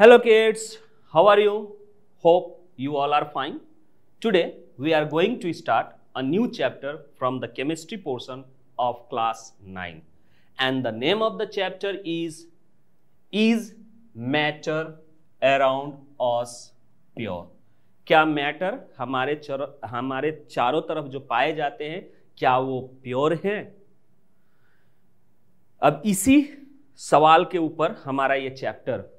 Hello kids, how are you? Hope you all are fine. Today we are going to start a new chapter from the chemistry portion of class 9 and the name of the chapter is Is Matter Around Us Pure? क्या matter हमारे चर, हमारे चारों तरफ जो पाए जाते हैं क्या वो प्योर हैं अब इसी सवाल के ऊपर हमारा ये चैप्टर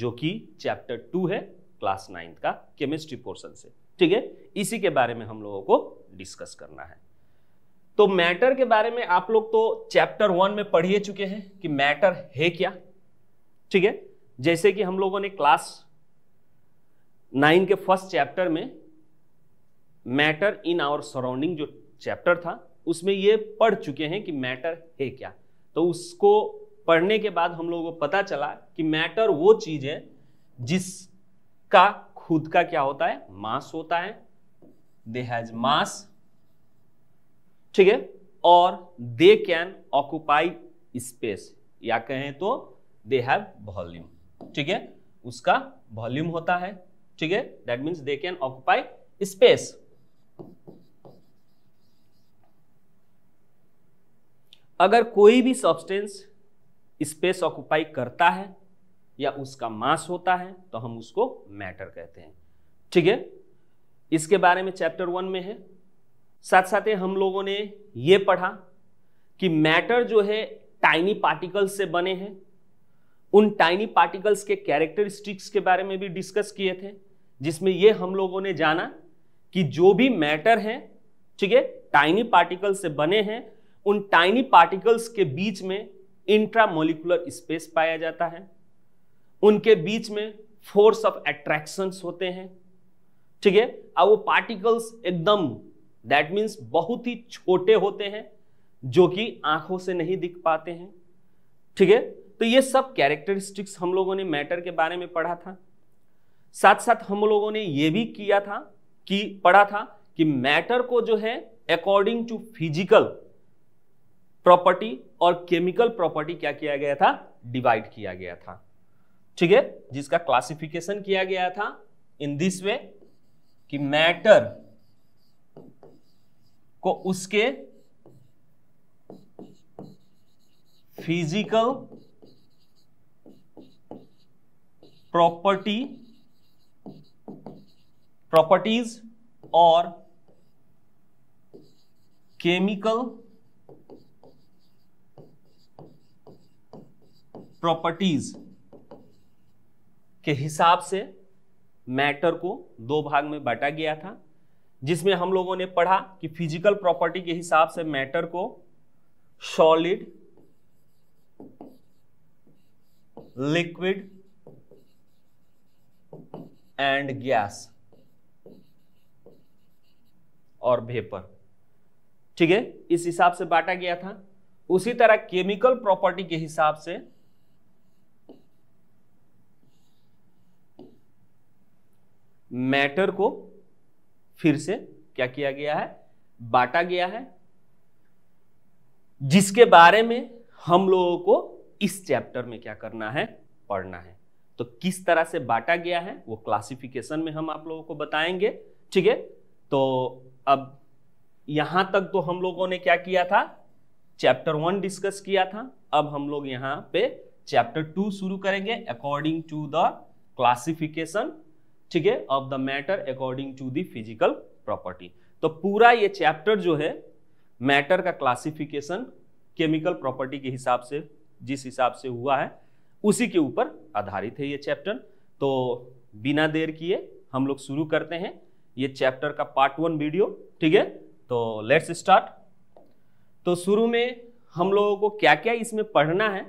जो कि चैप्टर टू है क्लास नाइन्थ का केमिस्ट्री पोर्शन से ठीक है इसी के बारे में हम लोगों को डिस्कस करना है तो मैटर के बारे में आप लोग तो चैप्टर वन में पढ़िए चुके हैं कि मैटर है क्या ठीक है जैसे कि हम लोगों ने क्लास नाइन के फर्स्ट चैप्टर में मैटर इन आवर सराउंडिंग जो चैप्टर था उसमें ये पढ़ चुके हैं कि मैटर है क्या तो उसको पढ़ने के बाद हम लोगों को पता चला कि मैटर वो चीज है जिसका खुद का क्या होता है मास होता है दे हैज मास ठीक है और दे कैन ऑक्यूपाई स्पेस या कहें तो दे हैव वॉल्यूम ठीक है उसका वॉल्यूम होता है ठीक है that means they can occupy space अगर कोई भी सब्सटेंस स्पेस ऑक्यूपाई करता है या उसका मास होता है तो हम उसको मैटर कहते हैं ठीक है इसके बारे में चैप्टर वन में है साथ साथ हम लोगों ने यह पढ़ा कि मैटर जो है टाइनी पार्टिकल्स से बने हैं उन टाइनी पार्टिकल्स के कैरेक्टरिस्टिक्स के बारे में भी डिस्कस किए थे जिसमें यह हम लोगों ने जाना कि जो भी मैटर है ठीक है टाइनी पार्टिकल से बने हैं उन टाइनी पार्टिकल्स के बीच में इंट्रामोलिकुलर स्पेस पाया जाता है उनके बीच में फोर्स ऑफ एट्रैक्शन होते हैं ठीक है अब वो पार्टिकल्स एकदम दैट मीन्स बहुत ही छोटे होते हैं जो कि आंखों से नहीं दिख पाते हैं ठीक है तो ये सब कैरेक्टरिस्टिक्स हम लोगों ने मैटर के बारे में पढ़ा था साथ साथ हम लोगों ने ये भी किया था कि पढ़ा था कि मैटर को जो है अकॉर्डिंग टू फिजिकल प्रॉपर्टी और केमिकल प्रॉपर्टी क्या किया गया था डिवाइड किया गया था ठीक है जिसका क्लासिफिकेशन किया गया था इन दिस वे कि मैटर को उसके फिजिकल प्रॉपर्टी प्रॉपर्टीज और केमिकल प्रॉपर्टीज के हिसाब से मैटर को दो भाग में बांटा गया था जिसमें हम लोगों ने पढ़ा कि फिजिकल प्रॉपर्टी के हिसाब से मैटर को सॉलिड लिक्विड एंड गैस और भेपर ठीक है इस हिसाब से बांटा गया था उसी तरह केमिकल प्रॉपर्टी के हिसाब से मैटर को फिर से क्या किया गया है बांटा गया है जिसके बारे में हम लोगों को इस चैप्टर में क्या करना है पढ़ना है तो किस तरह से बांटा गया है वो क्लासिफिकेशन में हम आप लोगों को बताएंगे ठीक है तो अब यहां तक तो हम लोगों ने क्या किया था चैप्टर वन डिस्कस किया था अब हम लोग यहां पे चैप्टर टू शुरू करेंगे अकॉर्डिंग टू द क्लासिफिकेशन ठीक है of the matter according to the physical property तो पूरा ये चैप्टर जो है मैटर का क्लासिफिकेशन केमिकल प्रॉपर्टी के हिसाब से जिस हिसाब से हुआ है उसी के ऊपर आधारित है ये चैप्टर तो बिना देर किए हम लोग शुरू करते हैं ये चैप्टर का पार्ट वन वीडियो ठीक है तो लेट्स स्टार्ट तो शुरू में हम लोगों को क्या क्या इसमें पढ़ना है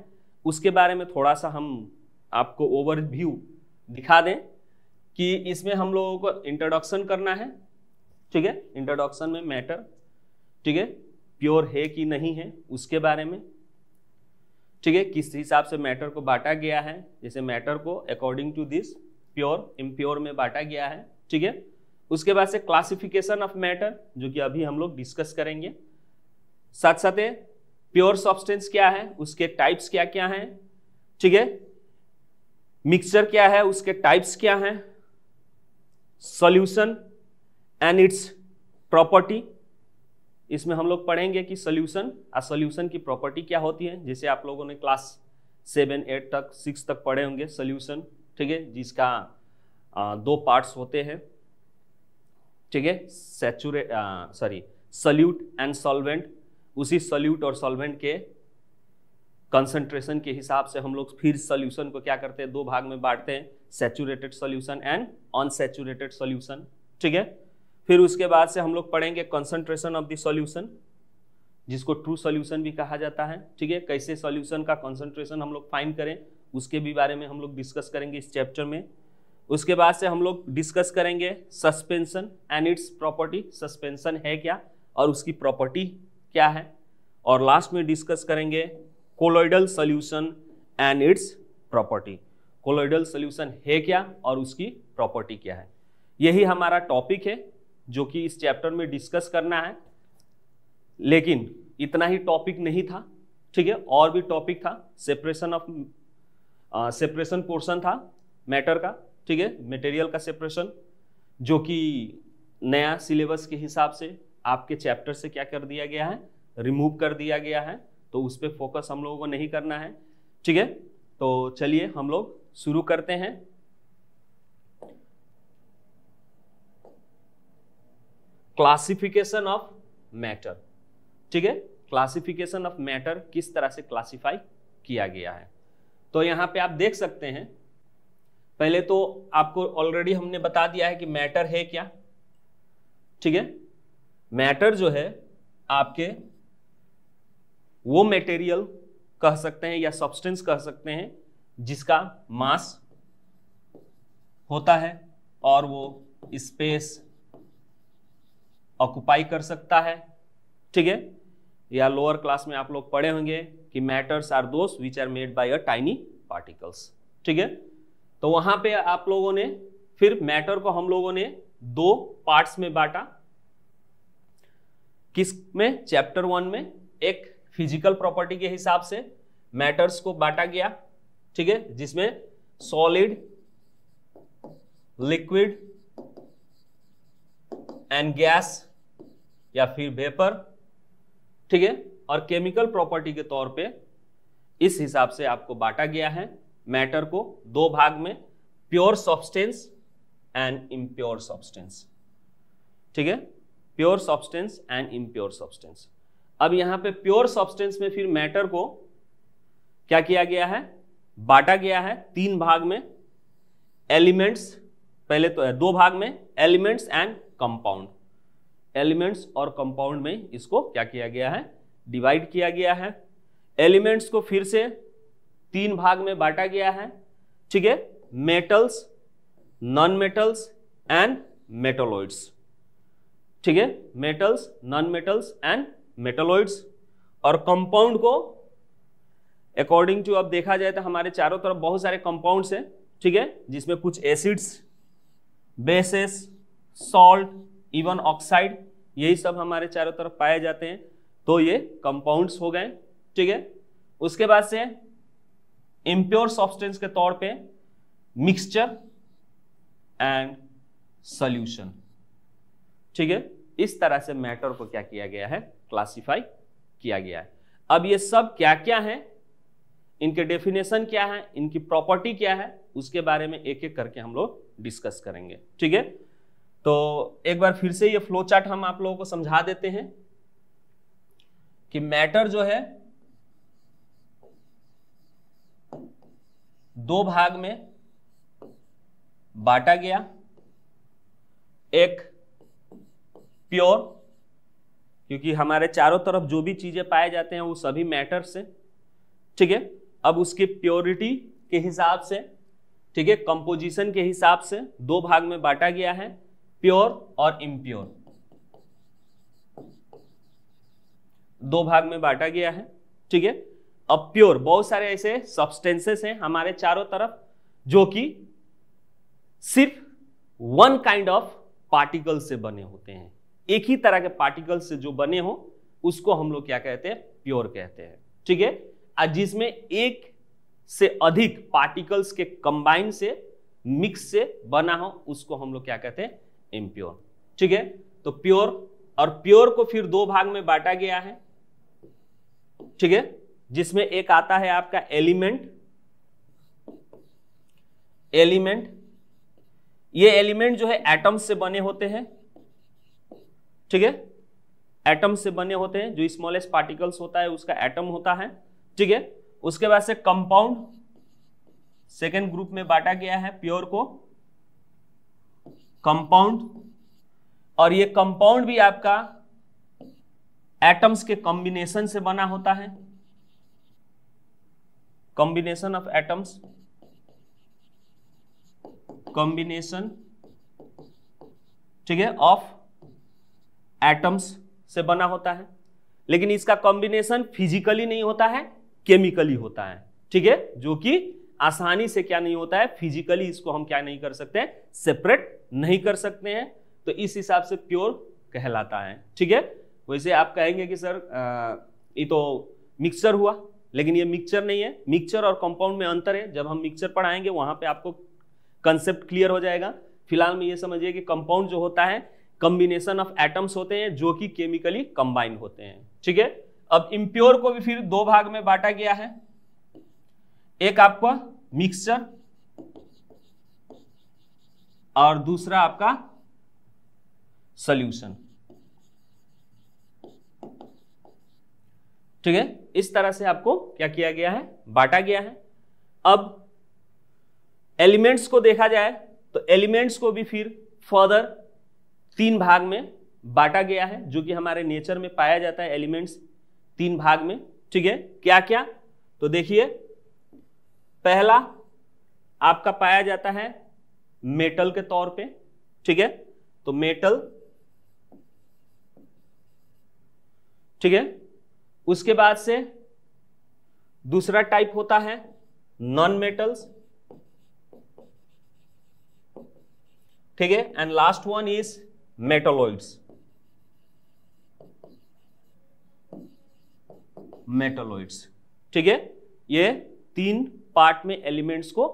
उसके बारे में थोड़ा सा हम आपको ओवरव्यू दिखा दें कि इसमें हम लोगों को इंट्रोडक्शन करना है ठीक है इंट्रोडक्शन में मैटर ठीक है प्योर है कि नहीं है उसके बारे में ठीक है किस हिसाब से मैटर को बांटा गया है जैसे मैटर को according to this pure impure में बांटा गया है ठीक है उसके बाद से क्लासिफिकेशन ऑफ मैटर जो कि अभी हम लोग डिस्कस करेंगे साथ साथ प्योर सब्सटेंस क्या है उसके टाइप्स क्या क्या हैं ठीक है मिक्सचर क्या है उसके टाइप्स क्या हैं सॉल्यूशन एंड इट्स प्रॉपर्टी इसमें हम लोग पढ़ेंगे कि सॉल्यूशन और सॉल्यूशन की प्रॉपर्टी क्या होती है जैसे आप लोगों ने क्लास सेवन एट तक सिक्स तक पढ़े होंगे सॉल्यूशन ठीक है जिसका आ, दो पार्ट्स होते हैं ठीक है saturate sorry solute and solvent उसी सल्यूट और सॉल्वेंट के कंसंट्रेशन के हिसाब से हम लोग फिर सोल्यूशन को क्या करते हैं दो भाग में बांटते हैं saturated solution and unsaturated solution ठीक है फिर उसके बाद से हम लोग पढ़ेंगे कंसंट्रेशन ऑफ द सोल्यूशन जिसको ट्रू सोल्यूशन भी कहा जाता है ठीक है कैसे सोल्यूशन का कंसंट्रेशन हम लोग फाइंड करें उसके भी बारे में हम लोग डिस्कस करेंगे इस चैप्टर में उसके बाद से हम लोग डिस्कस करेंगे suspension and its property suspension है क्या और उसकी प्रॉपर्टी क्या है और लास्ट में डिस्कस करेंगे colloidal solution and its property colloidal solution है क्या और उसकी प्रॉपर्टी क्या है यही हमारा टॉपिक है जो कि इस चैप्टर में डिस्कस करना है लेकिन इतना ही टॉपिक नहीं था ठीक है और भी टॉपिक था सेपरेशन ऑफ सेपरेशन पोर्शन था मैटर का ठीक है मटेरियल का सेपरेशन जो कि नया सिलेबस के हिसाब से आपके चैप्टर से क्या कर दिया गया है रिमूव कर दिया गया है तो उस पर फोकस हम लोगों को नहीं करना है ठीक है तो चलिए हम लोग शुरू करते हैं क्लासिफिकेशन ऑफ मैटर ठीक है क्लासिफिकेशन ऑफ मैटर किस तरह से क्लासिफाई किया गया है तो यहां पे आप देख सकते हैं पहले तो आपको ऑलरेडी हमने बता दिया है कि मैटर है क्या ठीक है मैटर जो है आपके वो मटेरियल कह सकते हैं या सब्सटेंस कह सकते हैं जिसका मास होता है और वो स्पेस ऑक्यूपाई कर सकता है ठीक है या लोअर क्लास में आप लोग पढ़े होंगे कि matters are those which are made by a tiny particles ठीक है तो वहां पे आप लोगों ने फिर मैटर को हम लोगों ने दो पार्ट्स में बांटा किस में चैप्टर वन में एक फिजिकल प्रॉपर्टी के हिसाब से मैटर्स को बांटा गया ठीक है जिसमें सॉलिड लिक्विड एंड गैस या फिर वेपर ठीक है और केमिकल प्रॉपर्टी के तौर पे इस हिसाब से आपको बांटा गया है मैटर को दो भाग में pure substance and impure substance ठीक है pure substance and impure substance अब यहां पे प्योर सब्सटेंस में फिर मैटर को क्या किया गया है बांटा गया है तीन भाग में एलिमेंट्स पहले तो है दो भाग में एलिमेंट्स एंड कंपाउंड एलिमेंट्स और कंपाउंड में इसको क्या किया गया है डिवाइड किया गया है एलिमेंट्स को फिर से तीन भाग में बांटा गया है ठीक है metals non metals and metalloids ठीक है metals non metals and metalloids और कंपाउंड को अकॉर्डिंग टू अब देखा जाए तो हमारे चारों तरफ बहुत सारे कंपाउंड्स हैं ठीक है जिसमें कुछ acids bases salt even oxide यही सब हमारे चारों तरफ पाए जाते हैं तो ये कंपाउंड्स हो गए ठीक है उसके बाद से इम्प्योर सॉब्सटेंस के तौर पे मिक्सचर एंड सॉल्यूशन ठीक है इस तरह से मैटर को क्या किया गया है क्लासिफाई किया गया है अब ये सब क्या क्या हैं इनके डेफिनेशन क्या है इनकी प्रॉपर्टी क्या है उसके बारे में एक एक करके हम लोग डिस्कस करेंगे ठीक है तो एक बार फिर से ये फ्लो चार्ट हम आप लोगों को समझा देते हैं कि मैटर जो है दो भाग में बांटा गया एक प्योर क्योंकि हमारे चारों तरफ जो भी चीज़ें पाए जाते हैं वो सभी मैटर्स हैं ठीक है अब उसकी प्योरिटी के हिसाब से ठीक है कंपोजिशन के हिसाब से दो भाग में बांटा गया है प्योर और इम्प्योर दो भाग में बांटा गया है ठीक है अब प्योर बहुत सारे ऐसे सब्सटेंसेस हैं हमारे चारों तरफ जो कि सिर्फ वन काइंड ऑफ पार्टिकल से बने होते हैं एक ही तरह के पार्टिकल से जो बने हो उसको हम लोग क्या कहते हैं प्योर कहते हैं ठीक है जिसमें एक से अधिक पार्टिकल्स के कंबाइन से मिक्स से बना हो उसको हम लोग क्या कहते हैं इम्प्योर ठीक है तो प्योर और प्योर को फिर दो भाग में बांटा गया है ठीक है जिसमें एक आता है आपका एलिमेंट एलिमेंट ये एलिमेंट जो है एटम्स से बने होते हैं ठीक है एटम से बने होते हैं जो स्मॉलेस्ट पार्टिकल्स होता है उसका एटम होता है ठीक है उसके बाद से कंपाउंड सेकेंड ग्रुप में बांटा गया है प्योर को कंपाउंड और ये कंपाउंड भी आपका एटम्स के कॉम्बिनेशन से बना होता है कॉम्बिनेशन ऑफ एटम्स कॉम्बिनेशन ठीक है ऑफ एटम्स से बना होता है लेकिन इसका कॉम्बिनेशन फिजिकली नहीं होता है केमिकली होता है ठीक है जो कि आसानी से क्या नहीं होता है फिजिकली इसको हम क्या नहीं कर सकते सेपरेट नहीं कर सकते हैं तो इस हिसाब से प्योर कहलाता है ठीक है वैसे आप कहेंगे कि सर ये तो मिक्सचर हुआ लेकिन ये मिक्सचर नहीं है मिक्सचर और कंपाउंड में अंतर है जब हम मिक्सचर पढ़ाएंगे वहां पे आपको कंसेप्ट क्लियर हो जाएगा फिलहाल में ये समझिए कि कंपाउंड जो होता है कम्बिनेशन ऑफ एटम्स होते हैं जो कि केमिकली कंबाइन होते हैं ठीक है अब इम्प्योर को भी फिर दो भाग में बांटा गया है एक आपका मिक्सचर और दूसरा आपका सल्यूशन ठीक है इस तरह से आपको क्या किया गया है बांटा गया है अब एलिमेंट्स को देखा जाए तो एलिमेंट्स को भी फिर फर्दर तीन भाग में बांटा गया है जो कि हमारे नेचर में पाया जाता है एलिमेंट्स तीन भाग में ठीक है क्या क्या तो देखिए पहला आपका पाया जाता है मेटल के तौर पे ठीक है तो मेटल ठीक है उसके बाद से दूसरा टाइप होता है नॉन मेटल्स ठीक है and last one is metalloids metalloids ठीक है ये तीन पार्ट में एलिमेंट्स को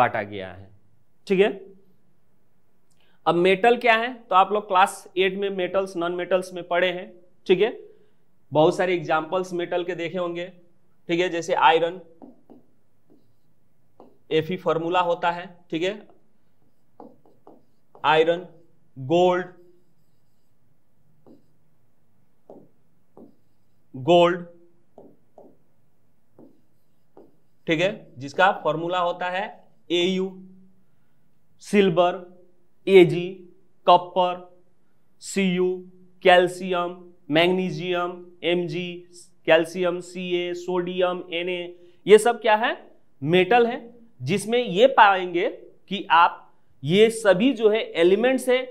बांटा गया है ठीक है अब मेटल क्या है तो आप लोग क्लास एट में मेटल्स नॉन मेटल्स में पढ़े हैं ठीक है बहुत सारे एग्जाम्पल्स मेटल के देखे होंगे ठीक है जैसे आयरन एफ फॉर्मूला होता है ठीक है आयरन गोल्ड गोल्ड ठीक है जिसका फॉर्मूला होता है A U silver AG copper C U calcium magnesium M G calcium C A sodium N A ये सब क्या है मेटल है जिसमें ये पाएंगे कि आप ये सभी जो है एलिमेंट्स है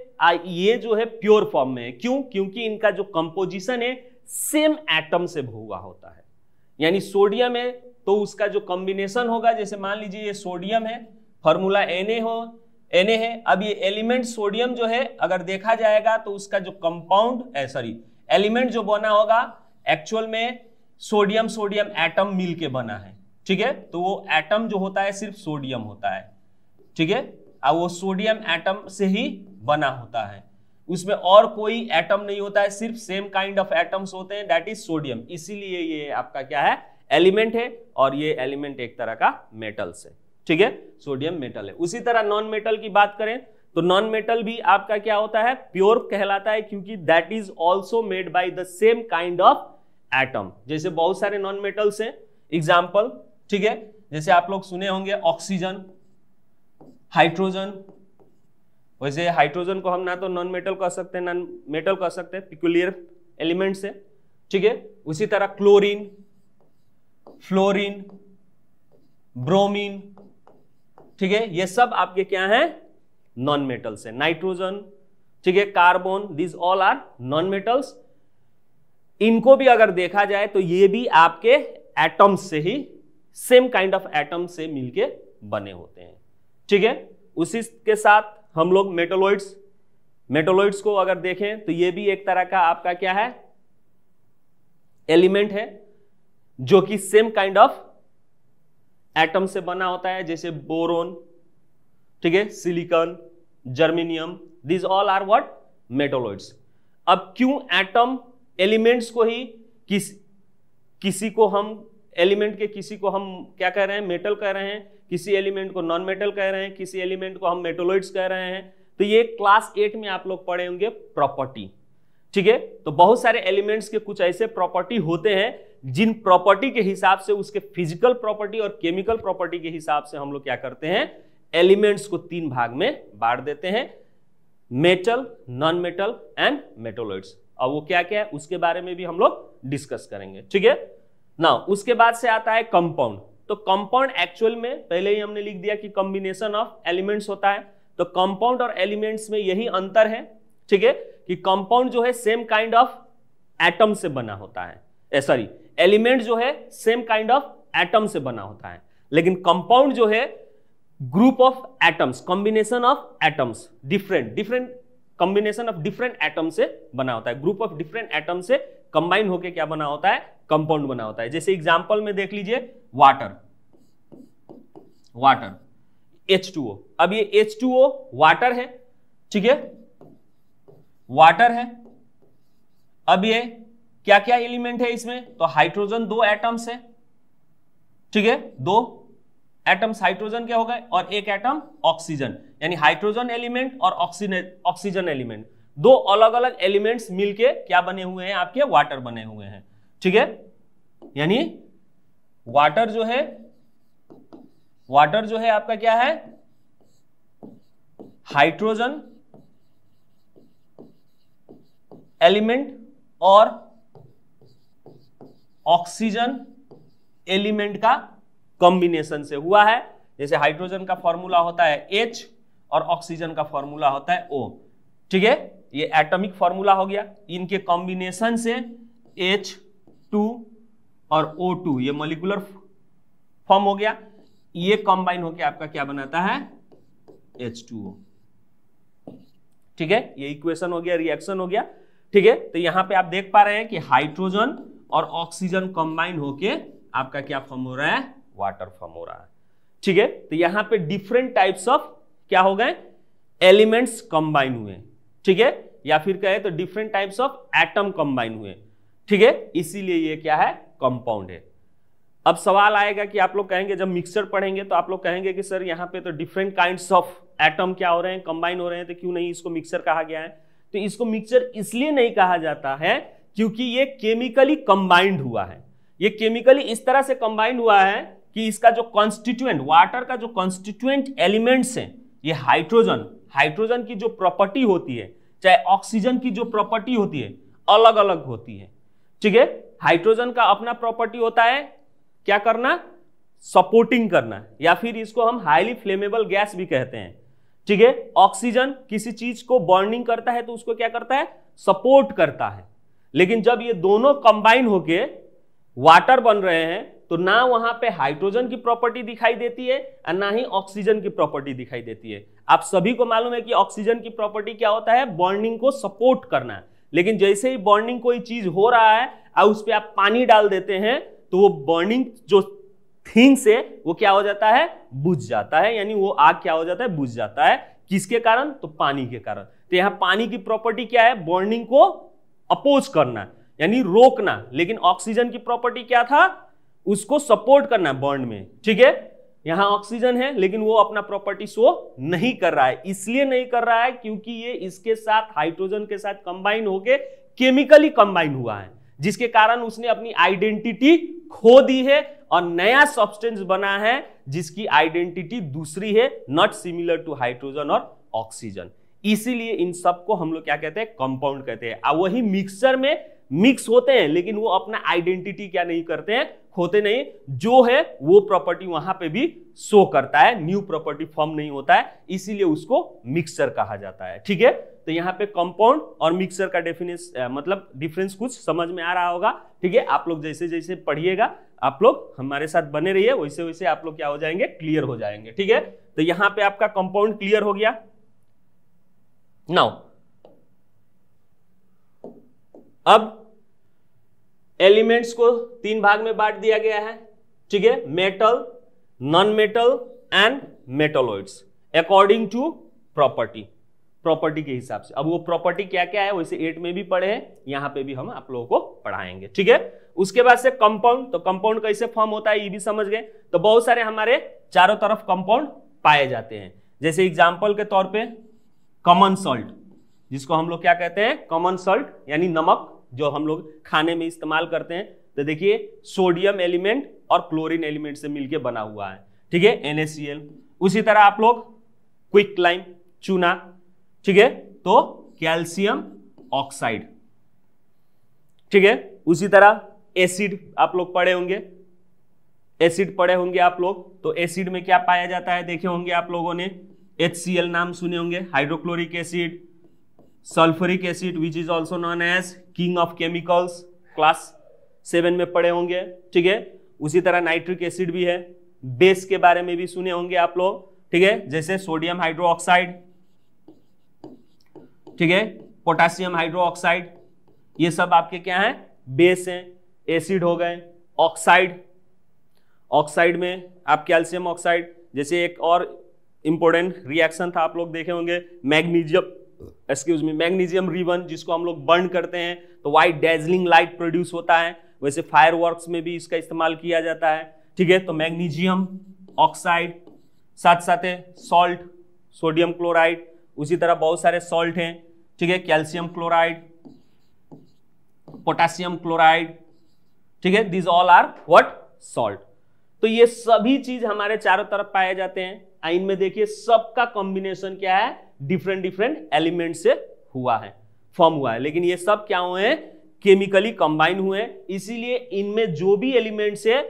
ये जो है प्योर फॉर्म में है क्यों क्योंकि इनका जो कंपोजिशन है सेम एटम से हुआ होता है यानी सोडियम है तो उसका जो कॉम्बिनेशन होगा जैसे मान लीजिए ये सोडियम है फॉर्मूला एन हो एन है अब ये एलिमेंट सोडियम जो है अगर देखा जाएगा तो उसका जो कंपाउंड सॉरी एलिमेंट जो बना होगा एक्चुअल में सोडियम सोडियम एटम मिल के बना है ठीक है तो वो एटम जो होता है सिर्फ सोडियम होता है ठीक है वो सोडियम एटम से ही बना होता है उसमें और कोई एटम नहीं होता है सिर्फ सेम काइंड ऑफ एटम्स होते हैं दैट इज सोडियम इसीलिए ये आपका क्या है एलिमेंट है और ये एलिमेंट एक तरह का मेटल्स है ठीक है सोडियम मेटल है उसी तरह नॉन मेटल की बात करें तो नॉन मेटल भी आपका क्या होता है प्योर कहलाता है क्योंकि that is also made by the same kind of atom जैसे बहुत सारे नॉन मेटल्स हैं एग्जाम्पल ठीक है जैसे आप लोग सुने होंगे ऑक्सीजन हाइड्रोजन वैसे हाइड्रोजन को हम ना तो नॉन मेटल कह सकते हैं नॉन मेटल कह सकते हैं पिकुलियर एलिमेंट से ठीक है उसी तरह क्लोरीन फ्लोरीन ब्रोमीन ठीक है ये सब आपके क्या है नॉन मेटल्स है नाइट्रोजन ठीक है carbon this all are non metals इनको भी अगर देखा जाए तो ये भी आपके एटम्स से ही सेम काइंड ऑफ एटम से मिलके बने होते हैं ठीक है उसी के साथ हम लोग मेटोलॉइड्स मेटोलॉइड्स को अगर देखें तो ये भी एक तरह का आपका क्या है एलिमेंट है जो कि सेम काइंड ऑफ एटम से बना होता है जैसे बोरोन ठीक है silicon germanium these all are what metalloids अब क्यों एटम एलिमेंट्स को ही किस किसी को हम एलिमेंट के किसी को हम क्या कह रहे हैं मेटल कह रहे हैं किसी एलिमेंट को नॉन मेटल कह रहे हैं किसी एलिमेंट को हम मेटोलॉइड्स कह रहे हैं तो ये क्लास एट में आप लोग पढ़े होंगे प्रॉपर्टी ठीक है तो बहुत सारे एलिमेंट्स के कुछ ऐसे प्रॉपर्टी होते हैं जिन प्रॉपर्टी के हिसाब से उसके फिजिकल प्रॉपर्टी और केमिकल प्रॉपर्टी के हिसाब से हम लोग क्या करते हैं एलिमेंट्स को तीन भाग में बांट देते हैं metal non metal and metalloids और वो क्या क्या है उसके बारे में भी हम लोग डिस्कस करेंगे ठीक है ना उसके बाद से आता है कंपाउंड तो कंपाउंड एक्चुअल में पहले ही हमने लिख दिया कि कॉम्बिनेशन ऑफ एलिमेंट्स होता है तो कंपाउंड और एलिमेंट्स में यही अंतर है ठीक है कि कंपाउंड जो है सेम काइंड ऑफ एटम से बना होता है सॉरी eh, एलिमेंट जो है सेम काइंड ऑफ एटम से बना होता है लेकिन कंपाउंड जो है group of atoms combination of atoms different different combination of different atom से बना होता है ग्रुप ऑफ डिफरेंट एटम से कंबाइन होकर क्या बना होता है कंपाउंड बना होता है जैसे एग्जाम्पल में देख लीजिए वाटर वाटर H2O अब ये H2O वाटर है ठीक है वाटर है अब ये क्या क्या एलिमेंट है इसमें तो हाइड्रोजन दो एटम्स है ठीक है दो एटम्स हाइड्रोजन के हो गए और एक एटम ऑक्सीजन यानी हाइड्रोजन एलिमेंट और ऑक्सीजन एलिमेंट दो अलग अलग एलिमेंट्स मिलके क्या बने हुए हैं आपके वाटर बने हुए हैं ठीक है यानी वाटर जो है वाटर जो है आपका क्या है हाइड्रोजन एलिमेंट और ऑक्सीजन एलिमेंट का कॉम्बिनेशन से हुआ है जैसे हाइड्रोजन का फॉर्मूला होता है एच और ऑक्सीजन का फॉर्मूला होता है ओ ठीक है ये एटॉमिक फॉर्मूला हो गया इनके कॉम्बिनेशन से एच टू और ओ टू ये मोलिकुलर फॉर्म हो गया ये कंबाइन होकर आपका क्या बनाता है एच टू ओ ठीक है ये इक्वेशन हो गया रिएक्शन हो गया ठीक है तो यहां पे आप देख पा रहे हैं कि हाइड्रोजन और ऑक्सीजन कंबाइन होके आपका क्या फॉर्म हो रहा है वाटर फॉर्म हो रहा है ठीक है तो यहां पे डिफरेंट टाइप्स ऑफ क्या हो गए एलिमेंट्स कंबाइन हुए ठीक है या फिर कहे तो different types of atom combine हुए ठीक है इसीलिए ये क्या है कंपाउंड है अब सवाल आएगा कि आप लोग कहेंगे जब मिक्सचर पढ़ेंगे तो आप लोग कहेंगे कि सर यहाँ पे तो डिफरेंट काइंड ऑफ एटम क्या हो रहे हैं कंबाइन हो रहे हैं तो क्यों नहीं इसको मिक्सर कहा गया है तो इसको मिक्सर इसलिए नहीं कहा जाता है क्योंकि ये केमिकली कंबाइंड हुआ है ये केमिकली इस तरह से कंबाइंड हुआ है कि इसका जो कॉन्स्टिट्यूएंट वाटर का जो कॉन्स्टिट्यूएंट एलिमेंट्स हैं ये हाइड्रोजन हाइड्रोजन की जो प्रॉपर्टी होती है चाहे ऑक्सीजन की जो प्रॉपर्टी होती है अलग अलग होती है ठीक है हाइड्रोजन का अपना प्रॉपर्टी होता है क्या करना सपोर्टिंग करना या फिर इसको हम हाईली फ्लेमेबल गैस भी कहते हैं ठीक है ऑक्सीजन किसी चीज को बर्निंग करता है तो उसको क्या करता है सपोर्ट करता है लेकिन जब ये दोनों कंबाइन होके वाटर बन रहे हैं तो ना वहां पे हाइड्रोजन की प्रॉपर्टी दिखाई देती है और ना ही ऑक्सीजन की प्रॉपर्टी दिखाई देती है आप सभी को मालूम है कि ऑक्सीजन की प्रॉपर्टी क्या होता है बॉन्डिंग को सपोर्ट करना लेकिन जैसे ही बॉन्डिंग कोई चीज हो रहा है और उस पर आप पानी डाल देते हैं तो वो बॉन्डिंग जो थिंग से वो क्या हो जाता है बुझ जाता है यानी वो आग क्या हो जाता है बुझ जाता है किसके कारण तो पानी के कारण तो यहाँ पानी की प्रॉपर्टी क्या है बॉन्डिंग को अपोज करना यानी रोकना लेकिन ऑक्सीजन की प्रॉपर्टी क्या था उसको सपोर्ट करना है बॉन्ड में ठीक है यहां ऑक्सीजन है लेकिन वो अपना प्रॉपर्टी शो नहीं कर रहा है इसलिए नहीं कर रहा है क्योंकि ये इसके साथ हाइड्रोजन के साथ कंबाइन होके केमिकली कंबाइन हुआ है जिसके कारण उसने अपनी आइडेंटिटी खो दी है और नया सब्सटेंस बना है जिसकी आइडेंटिटी दूसरी है नॉट सिमिलर टू हाइड्रोजन और ऑक्सीजन इसीलिए इन सबको हम लोग क्या कहते हैं कंपाउंड कहते हैं वही मिक्सचर में मिक्स होते हैं लेकिन वो अपना आइडेंटिटी क्या नहीं करते हैं होते नहीं जो है वो प्रॉपर्टी वहां पे भी शो करता है न्यू प्रॉपर्टी फॉर्म नहीं होता है इसीलिए उसको मिक्सर कहा जाता है ठीक है तो यहाँ पे कंपाउंड और मिक्सर का डेफिनेस मतलब डिफरेंस कुछ समझ में आ रहा होगा ठीक है आप लोग जैसे जैसे पढ़िएगा आप लोग हमारे साथ बने रहिए वैसे वैसे आप लोग क्या हो जाएंगे क्लियर हो जाएंगे ठीक है तो यहाँ पे आपका कंपाउंड क्लियर हो गया नाउ अब एलिमेंट्स को तीन भाग में बांट दिया गया है ठीक है metal non metal and metalloids according to property property के हिसाब से अब वो प्रॉपर्टी क्या क्या है वैसे एट में भी पढ़े हैं यहां पे भी हम आप लोगों को पढ़ाएंगे ठीक है उसके बाद से कंपाउंड तो कंपाउंड कैसे फॉर्म होता है ये भी समझ गए तो बहुत सारे हमारे चारों तरफ कंपाउंड पाए जाते हैं जैसे एग्जाम्पल के तौर पर कॉमन सॉल्ट जिसको हम लोग क्या कहते हैं कॉमन सॉल्ट यानी नमक जो हम लोग खाने में इस्तेमाल करते हैं तो देखिए सोडियम एलिमेंट और क्लोरीन एलिमेंट से मिलकर बना हुआ है ठीक है एनएससीएल उसी तरह आप लोग क्विक लाइम चूना ठीक है तो कैल्शियम ऑक्साइड ठीक है उसी तरह एसिड आप लोग पढ़े होंगे एसिड पढ़े होंगे आप लोग तो एसिड में क्या पाया जाता है देखे होंगे आप लोगों ने एच नाम सुने होंगे hydrochloric acid sulphuric acid which is also known as king of chemicals class seven में पढ़े होंगे ठीक है उसी तरह नाइट्रिक एसिड भी है बेस के बारे में भी सुने होंगे आप लोग ठीक है जैसे सोडियम हाइड्रोक्साइड ठीक है पोटासियम हाइड्रोक्साइड ये सब आपके क्या है बेस हैं एसिड हो गए ऑक्साइड ऑक्साइड में आप कैल्शियम ऑक्साइड जैसे एक और इम्पोर्टेंट रिएक्शन था आप लोग देखे होंगे magnesium excuse me magnesium ribbon जिसको हम लोग बर्न करते हैं तो वाइट डेजलिंग लाइट प्रोड्यूस होता है वैसे फायर में भी इसका इस्तेमाल किया जाता है ठीक है तो मैग्नीजियम ऑक्साइड साथ साथ है सॉल्ट सोडियम क्लोराइड उसी तरह बहुत सारे सॉल्ट हैं ठीक है कैल्शियम क्लोराइड पोटासियम क्लोराइड ठीक है these all are what salt तो ये सभी चीज हमारे चारों तरफ पाए जाते हैं इनमें देखिए सबका कॉम्बिनेशन क्या है डिफरेंट डिफरेंट एलिमेंट से हुआ है फॉर्म हुआ है लेकिन ये सब क्या हुए हैं केमिकली कंबाइन हुए हैं इसीलिए इनमें जो भी एलिमेंट्स है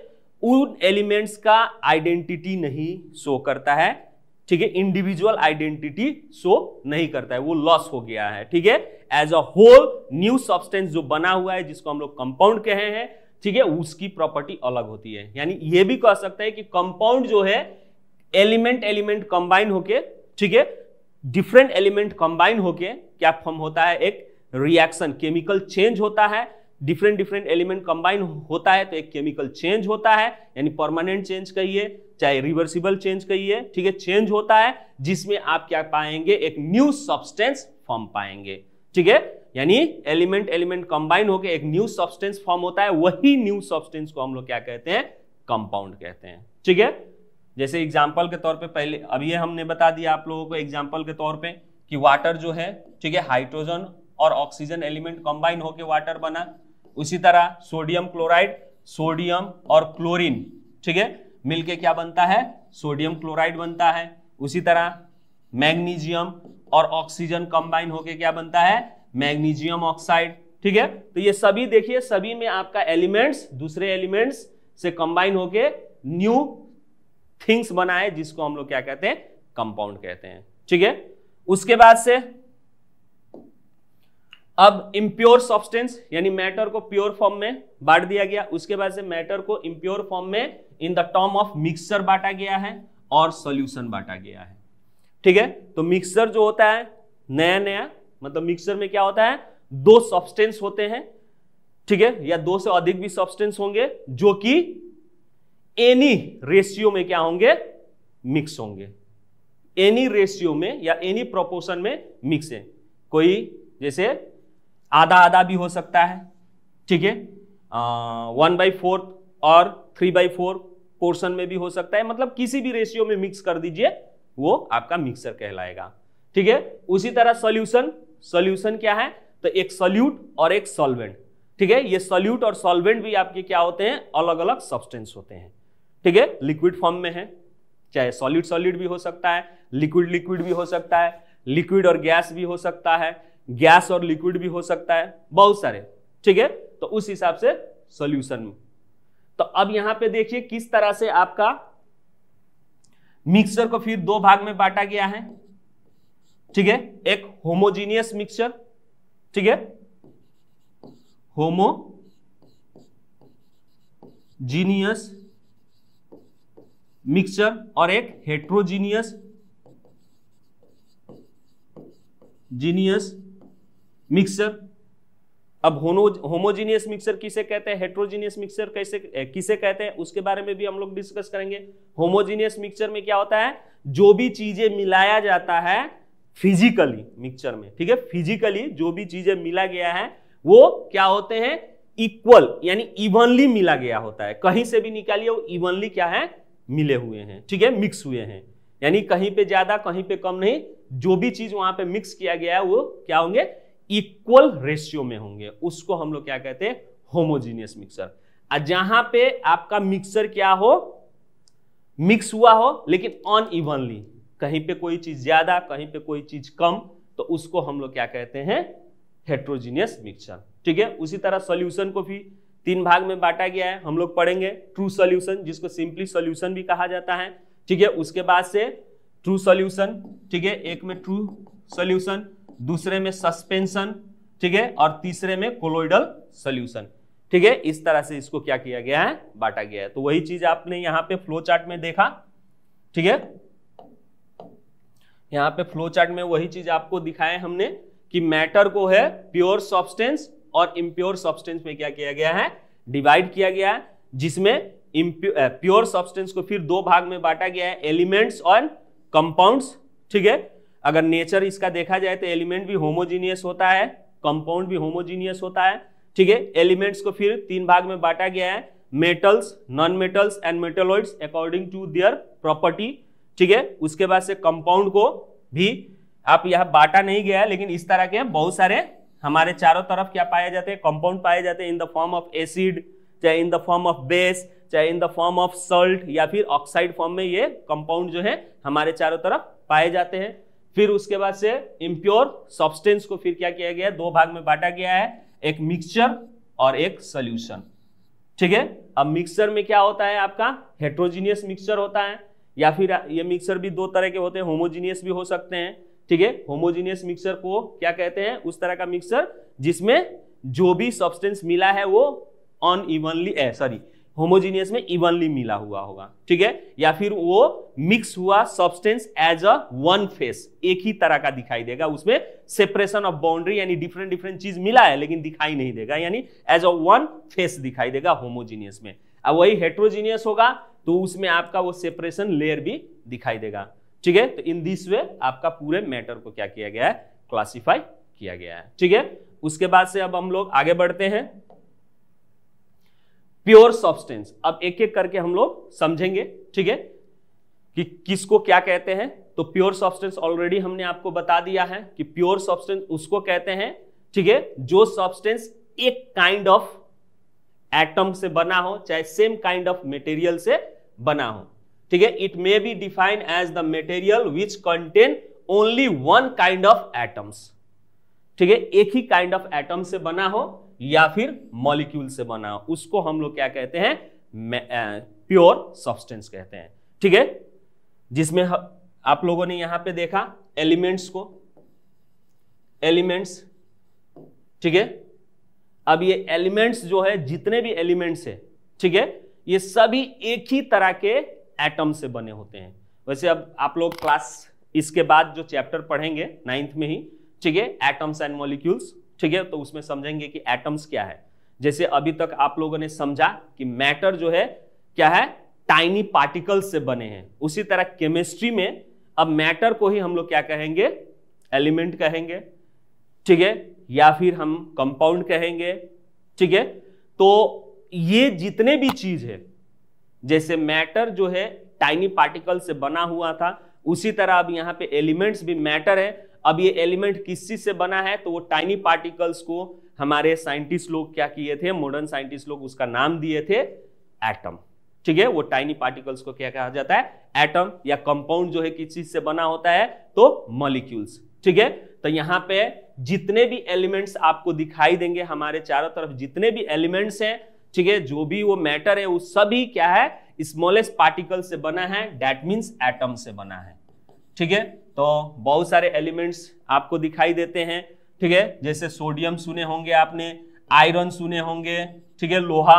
उन एलिमेंट्स का आइडेंटिटी नहीं शो करता है ठीक है इंडिविजुअल आइडेंटिटी शो नहीं करता है वो लॉस हो गया है ठीक है as a whole new substance जो बना हुआ है जिसको हम लोग कंपाउंड कहे हैं ठीक है उसकी प्रॉपर्टी अलग होती है यानी ये भी कह सकते हैं कि कंपाउंड जो है एलिमेंट एलिमेंट कंबाइन होके ठीक है डिफरेंट एलिमेंट कंबाइन होके क्या फॉर्म होता है एक रिएक्शन केमिकल चेंज होता है डिफरेंट डिफरेंट एलिमेंट कंबाइन होता है तो एक केमिकल चेंज होता है यानी परमानेंट चेंज कहिए चाहे रिवर्सिबल चेंज कहिए ठीक है चेंज होता है जिसमें आप क्या पाएंगे एक न्यू सब्सटेंस फॉर्म पाएंगे ठीक है यानी एलिमेंट एलिमेंट कंबाइन होकर एक न्यू सब्सटेंस फॉर्म होता है वही न्यू सब्सटेंस को हम लोग क्या कहते हैं कंपाउंड कहते हैं ठीक है जैसे एग्जाम्पल के तौर पे पहले अभी हमने बता दिया आप लोगों को एग्जाम्पल के तौर पे कि वाटर जो है ठीक है हाइड्रोजन और ऑक्सीजन एलिमेंट कंबाइन होकर वाटर बना उसी तरह सोडियम क्लोराइड सोडियम और क्लोरीन ठीक है मिलके क्या बनता है सोडियम क्लोराइड बनता है उसी तरह मैग्नीजियम और ऑक्सीजन कंबाइन होके क्या बनता है मैग्नीजियम ऑक्साइड ठीक है तो ये सभी देखिए सभी में आपका एलिमेंट्स दूसरे एलिमेंट्स से कंबाइन होके न्यू थिंग्स बनाए जिसको हम लोग क्या कहते हैं कंपाउंड कहते हैं ठीक है उसके बाद से अब इम्प्योर सब्सटेंस यानी मैटर को प्योर फॉर्म में बांट दिया गया उसके बाद से मैटर को इम्प्योर फॉर्म में in the term of mixture बांटा गया है और सॉल्यूशन बांटा गया है ठीक है तो मिक्सर जो होता है नया नया मतलब मिक्सर में क्या होता है दो सब्सटेंस होते हैं ठीक है या दो से अधिक भी सब्सटेंस होंगे जो कि एनी रेशियो में क्या होंगे मिक्स होंगे एनी रेशियो में या एनी प्रोपोर्शन में मिक्स है कोई जैसे आधा आधा भी हो सकता है ठीक है वन बाई फोर्थ और थ्री बाई फोर पोर्शन में भी हो सकता है मतलब किसी भी रेशियो में मिक्स कर दीजिए वो आपका मिक्सर कहलाएगा ठीक है उसी तरह सोल्यूशन सोल्यूशन क्या है तो एक सोल्यूट और एक सॉल्वेंट ठीक है ये सोल्यूट और सॉल्वेंट भी आपके क्या होते हैं अलग अलग सब्सटेंस होते हैं ठीक है लिक्विड फॉर्म में है चाहे सॉलिड सॉलिड भी हो सकता है लिक्विड लिक्विड भी हो सकता है लिक्विड और गैस भी हो सकता है गैस और लिक्विड भी हो सकता है बहुत सारे ठीक है तो उस हिसाब से सॉल्यूशन में तो अब यहां पे देखिए किस तरह से आपका मिक्सचर को फिर दो भाग में बांटा गया है ठीक है एक होमोजीनियस मिक्सचर ठीक है होमोजीनियस मिक्सचर और एक हेट्रोजीनियस जीनियस मिक्सचर अब होमोजीनियस मिक्सर किसे कहते हैं हेट्रोजीनियस मिक्सर कैसे किसे कहते हैं उसके बारे में भी हम लोग डिस्कस करेंगे होमोजीनियस मिक्सर में क्या होता है जो भी चीजें मिलाया जाता है फिजिकली मिक्सर में ठीक है फिजिकली जो भी चीजें मिला गया है वो क्या होते हैं इक्वल यानी इवनली मिला गया होता है कहीं से भी निकालिए वो इवनली क्या है मिले हुए हैं ठीक है मिक्स हुए हैं यानी कहीं पे ज्यादा कहीं पे कम नहीं जो भी चीज वहां पे मिक्स किया गया है वो क्या होंगे इक्वल रेशियो में होंगे उसको हम लोग क्या कहते हैं होमोजीनियस मिक्सर जहां पे आपका मिक्सर क्या हो मिक्स हुआ हो लेकिन अन इवनली कहीं पे कोई चीज ज्यादा कहीं पे कोई चीज कम तो उसको हम लोग क्या कहते हैं हेट्रोजीनियस मिक्सर ठीक है उसी तरह सोल्यूशन को भी तीन भाग में बांटा गया है हम लोग पढ़ेंगे ट्रू सोल्यूशन जिसको सिंपली सोल्यूशन भी कहा जाता है ठीक है उसके बाद से ट्रू सोल्यूशन ठीक है एक में ट्रू सोल्यूशन दूसरे में सस्पेंशन ठीक है और तीसरे में कोलोइडल सोल्यूशन ठीक है इस तरह से इसको क्या किया गया है बांटा गया है तो वही चीज आपने यहाँ पे फ्लो चार्ट में देखा ठीक है यहाँ पे फ्लो चार्ट में वही चीज आपको दिखाए हमने कि मैटर को है प्योर सब्सटेंस और इम्प्योर सब्सटेंस में क्या किया गया है डिवाइड किया गया है जिसमें प्योर सब्सटेंस को फिर दो भाग में बांटा गया है एलिमेंट्स और कंपाउंड्स ठीक है अगर नेचर इसका देखा जाए तो एलिमेंट भी होमोजीनियस होता है कंपाउंड भी होमोजीनियस होता है ठीक है एलिमेंट्स को फिर तीन भाग में बांटा गया है metals non metals and metalloids according to their property ठीक है उसके बाद से कंपाउंड को भी आप यह बांटा नहीं गया है लेकिन इस तरह के बहुत सारे हमारे चारों तरफ क्या पाए जाते हैं कंपाउंड पाए जाते हैं in the form of acid चाहे in the form of base चाहे in the form of salt या फिर ऑक्साइड फॉर्म में ये कंपाउंड जो है हमारे चारों तरफ पाए जाते हैं फिर उसके बाद से इम्प्योर सब्सटेंस को फिर क्या किया गया दो भाग में बांटा गया है एक मिक्सचर और एक सोल्यूशन ठीक है अब मिक्सचर में क्या होता है आपका हेट्रोजीनियस मिक्सचर होता है या फिर ये मिक्सर भी दो तरह के होते हैं होमोजीनियस भी हो सकते हैं ठीक है होमोजीनियस मिक्सर को क्या कहते हैं उस तरह का मिक्सर जिसमें जो भी सब्सटेंस मिला है वो अन इवनली सॉरी होमोजीनियस में इवनली मिला हुआ होगा ठीक है या फिर वो मिक्स हुआ substance as a one phase एक ही तरह का दिखाई देगा उसमें सेपरेशन ऑफ बाउंड्री यानी डिफरेंट डिफरेंट चीज मिला है लेकिन दिखाई नहीं देगा यानी एज अ वन फेस दिखाई देगा होमोजीनियस में अब वही हेट्रोजीनियस होगा तो उसमें आपका वो सेपरेशन लेयर भी दिखाई देगा ठीक है तो इन दिस वे आपका पूरे मैटर को क्या किया गया है क्लासिफाई किया गया है ठीक है उसके बाद से अब हम लोग आगे बढ़ते हैं प्योर सब्सटेंस अब एक एक करके हम लोग समझेंगे ठीक है कि किसको क्या कहते हैं तो प्योर सब्सटेंस ऑलरेडी हमने आपको बता दिया है कि प्योर सब्सटेंस उसको कहते हैं ठीक है जो सब्सटेंस एक काइंड ऑफ एटम से बना हो चाहे सेम काइंड ऑफ मटेरियल से बना हो ठीक है it may be defined as the material which contain only one kind of atoms ठीक है एक ही काइंड ऑफ एटम से बना हो या फिर मॉलिक्यूल से बना हो उसको हम लोग क्या कहते हैं प्योर सब्सटेंस कहते हैं ठीक है जिसमें आप लोगों ने यहां पे देखा एलिमेंट्स को एलिमेंट्स ठीक है अब ये एलिमेंट्स जो है जितने भी एलिमेंट्स है ठीक है ये सभी एक ही तरह के एटम से बने होते हैं वैसे अब आप लोग क्लास इसके बाद जो चैप्टर पढ़ेंगे नाइन्थ में ही ठीक है एटम्स एंड मॉलिक्यूल्स ठीक है तो उसमें समझेंगे कि एटम्स क्या है जैसे अभी तक आप लोगों ने समझा कि मैटर जो है क्या है टाइनी पार्टिकल्स से बने हैं उसी तरह केमिस्ट्री में अब मैटर को ही हम लोग क्या कहेंगे एलिमेंट कहेंगे ठीक है या फिर हम कंपाउंड कहेंगे ठीक है तो ये जितने भी चीज है जैसे मैटर जो है टाइनी पार्टिकल से बना हुआ था उसी तरह अब यहाँ पे एलिमेंट्स भी मैटर है अब ये एलिमेंट किस चीज से बना है तो वो टाइनी पार्टिकल्स को हमारे साइंटिस्ट लोग क्या किए थे मॉडर्न साइंटिस्ट लोग उसका नाम दिए थे एटम ठीक है वो टाइनी पार्टिकल्स को क्या कहा जाता है एटम या कंपाउंड जो है किस चीज से बना होता है तो मॉलिक्यूल्स ठीक है तो यहाँ पे जितने भी एलिमेंट्स आपको दिखाई देंगे हमारे चारों तरफ जितने भी एलिमेंट्स हैं ठीक है जो भी वो मैटर है वो सभी क्या है स्मॉलेस्ट पार्टिकल से बना है डेट मीन्स एटम से बना है ठीक है तो बहुत सारे एलिमेंट्स आपको दिखाई देते हैं ठीक है जैसे सोडियम सुने होंगे आपने आयरन सुने होंगे ठीक है लोहा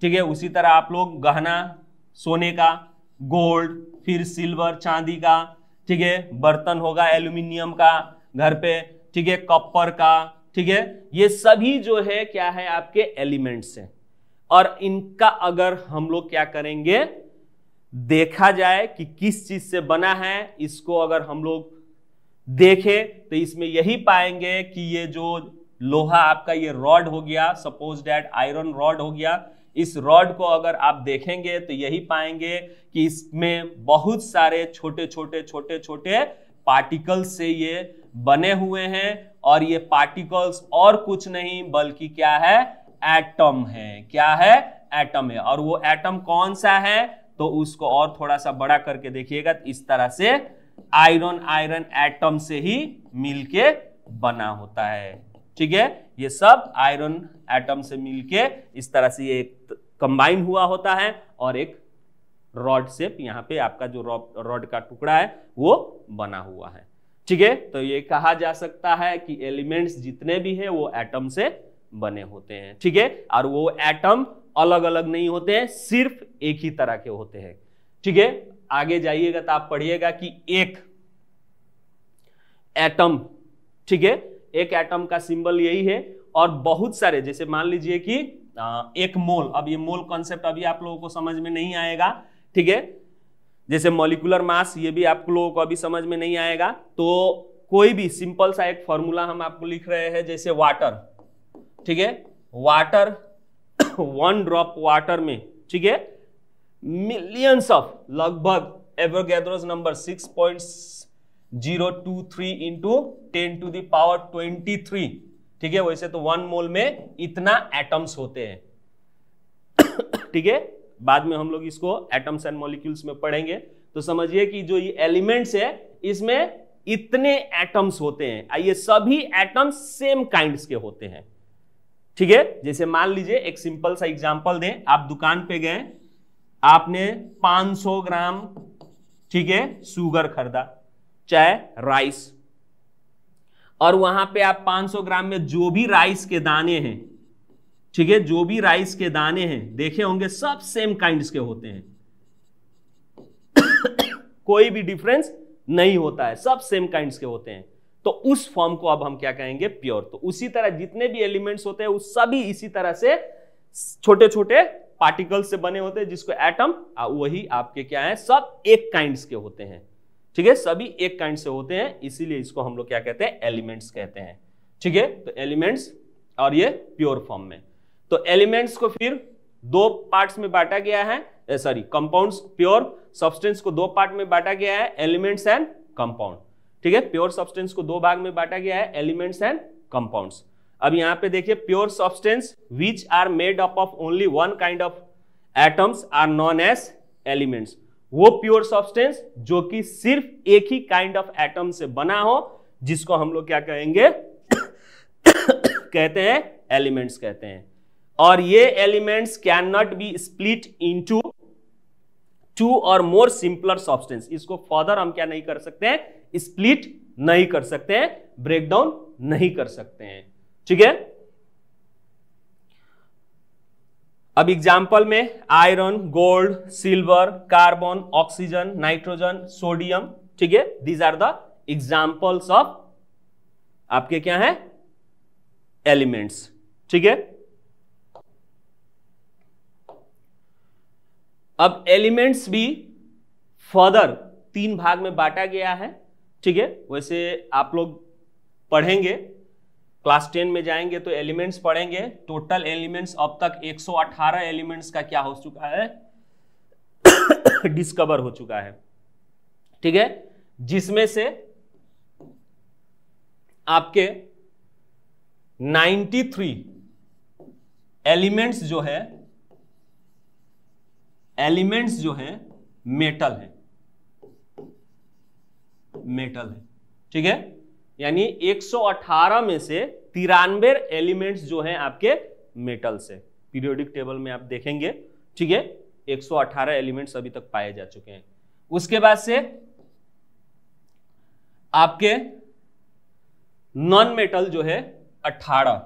ठीक है उसी तरह आप लोग गहना सोने का गोल्ड फिर सिल्वर चांदी का ठीक है बर्तन होगा एल्यूमिनियम का घर पे ठीक है कॉपर का ठीक है ये सभी जो है क्या है आपके एलिमेंट्स हैं और इनका अगर हम लोग क्या करेंगे देखा जाए कि किस चीज से बना है इसको अगर हम लोग देखें तो इसमें यही पाएंगे कि ये जो लोहा आपका ये रॉड हो गया सपोज डैट आयरन रॉड हो गया इस रॉड को अगर आप देखेंगे तो यही पाएंगे कि इसमें बहुत सारे छोटे छोटे छोटे छोटे पार्टिकल्स से ये बने हुए हैं और ये पार्टिकल्स और कुछ नहीं बल्कि क्या है एटम है क्या है एटम है और वो एटम कौन सा है तो उसको और थोड़ा सा बड़ा करके देखिएगा तो इस तरह से आयरन आयरन एटम से ही मिलके बना होता है ठीक है ये सब आयरन एटम से मिलके इस तरह से ये एक कंबाइन हुआ होता है और एक रॉड सेप यहाँ पे आपका जो रॉड का टुकड़ा है वो बना हुआ है ठीक है तो ये कहा जा सकता है कि एलिमेंट्स जितने भी है वो एटम से बने होते हैं ठीक है और वो एटम अलग अलग नहीं होते हैं सिर्फ एक ही तरह के होते हैं ठीक है आगे जाइएगा तो आप पढ़िएगा कि एक एटम ठीक है एक एटम का सिंबल यही है और बहुत सारे जैसे मान लीजिए कि एक मोल अब ये मोल कॉन्सेप्ट अभी आप लोगों को समझ में नहीं आएगा ठीक है जैसे मॉलिकुलर मास ये भी आप लोगों को अभी समझ में नहीं आएगा तो कोई भी सिंपल सा एक फॉर्मूला हम आपको लिख रहे हैं जैसे वाटर ठीक है वाटर वन ड्रॉप वाटर में ठीक है मिलियंस ऑफ लगभग Avogadro's number six point zero two three into ten to the power twenty three ठीक है वैसे तो वन मोल में इतना एटम्स होते हैं ठीक है बाद में हम लोग इसको एटम्स एंड मॉलिक्यूल्स में पढ़ेंगे तो समझिए कि जो ये एलिमेंट्स है इसमें इतने एटम्स होते हैं ये सभी एटम्स सेम काइंड्स के होते हैं ठीक है जैसे मान लीजिए एक सिंपल सा एग्जाम्पल दें आप दुकान पे गए आपने 500 ग्राम ठीक है शुगर खरीदा चाहे राइस और वहां पे आप 500 ग्राम में जो भी राइस के दाने हैं ठीक है जो भी राइस के दाने हैं देखे होंगे सब सेम काइंड के होते हैं कोई भी डिफरेंस नहीं होता है सब सेम काइंड के होते हैं तो उस फॉर्म को अब हम क्या कहेंगे प्योर तो उसी तरह जितने भी एलिमेंट्स होते हैं सभी इसी तरह से छोटे छोटे पार्टिकल से बने होते हैं जिसको एटम वही आपके क्या है सब एक काइंड के होते हैं ठीक है सभी एक काइंड से होते हैं इसीलिए इसको हम लोग क्या कहते हैं एलिमेंट्स कहते हैं ठीक है तो एलिमेंट्स और ये प्योर फॉर्म में तो एलिमेंट्स को फिर दो पार्ट्स में बांटा गया है सॉरी कंपाउंड्स प्योर सब्सटेंस को दो पार्ट में बांटा गया है एलिमेंट्स एंड कंपाउंड ठीक है प्योर सब्सटेंस को दो भाग में बांटा गया है एलिमेंट्स एंड कंपाउंड्स अब यहां पे देखिए pure substance which are made up of only one kind of atoms are known as elements वो प्योर सब्सटेंस जो कि सिर्फ एक ही काइंड ऑफ एटम से बना हो जिसको हम लोग क्या कहेंगे कहते हैं एलिमेंट्स कहते हैं और ये elements can not be split into two or more simpler substance इसको फर्दर हम क्या नहीं कर सकते हैं स्प्लिट नहीं कर सकते हैं ब्रेकडाउन नहीं कर सकते हैं ठीक है अब एग्जाम्पल में iron gold silver carbon oxygen nitrogen sodium ठीक है these are the examples of आपके क्या है एलिमेंट्स ठीक है अब एलिमेंट्स भी फर्दर तीन भाग में बांटा गया है ठीक है वैसे आप लोग पढ़ेंगे क्लास टेन में जाएंगे तो एलिमेंट्स पढ़ेंगे टोटल एलिमेंट्स अब तक 118 एलिमेंट्स का क्या हो चुका है डिस्कवर हो चुका है ठीक है जिसमें से आपके 93 एलिमेंट्स जो है एलिमेंट्स जो है मेटल है मेटल है ठीक है यानी 118 में से तिरानवे एलिमेंट्स जो हैं आपके मेटल्स है पीरियोडिक टेबल में आप देखेंगे ठीक है 118 एलिमेंट्स अभी तक पाए जा चुके हैं उसके बाद से आपके नॉन मेटल जो है 18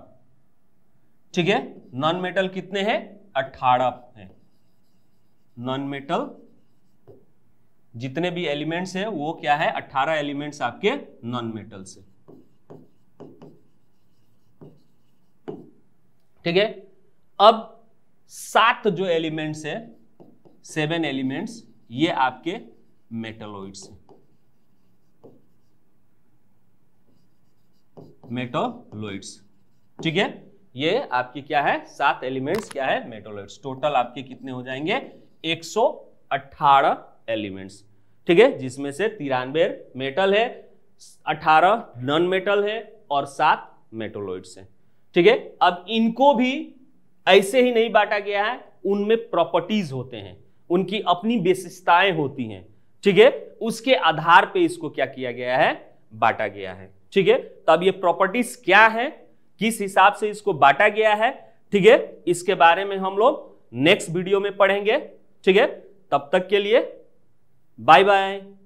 ठीक है नॉन मेटल कितने हैं 18 हैं नॉन मेटल जितने भी एलिमेंट्स है वो क्या है 18 एलिमेंट्स आपके नॉन मेटल्स है ठीक है अब सात जो एलिमेंट्स है सेवन एलिमेंट्स ये आपके मेटलोइड्स हैं मेटोलोइड्स ठीक है ये आपके क्या है सात एलिमेंट्स क्या है मेटोलोइड्स टोटल आपके कितने हो जाएंगे 118 एलिमेंट्स ठीक है जिसमें से तिरानवे मेटल है अठारह नॉन मेटल है और सात मेटोलॉइड्स हैं ठीक है अब इनको भी ऐसे ही नहीं बांटा गया है उनमें प्रॉपर्टीज होते हैं उनकी अपनी विशेषताएं होती हैं ठीक है उसके आधार पे इसको क्या किया गया है बांटा गया है ठीक है तो अब ये प्रॉपर्टीज क्या है किस हिसाब से इसको बांटा गया है ठीक है इसके बारे में हम लोग नेक्स्ट वीडियो में पढ़ेंगे ठीक है तब तक के लिए Bye bye.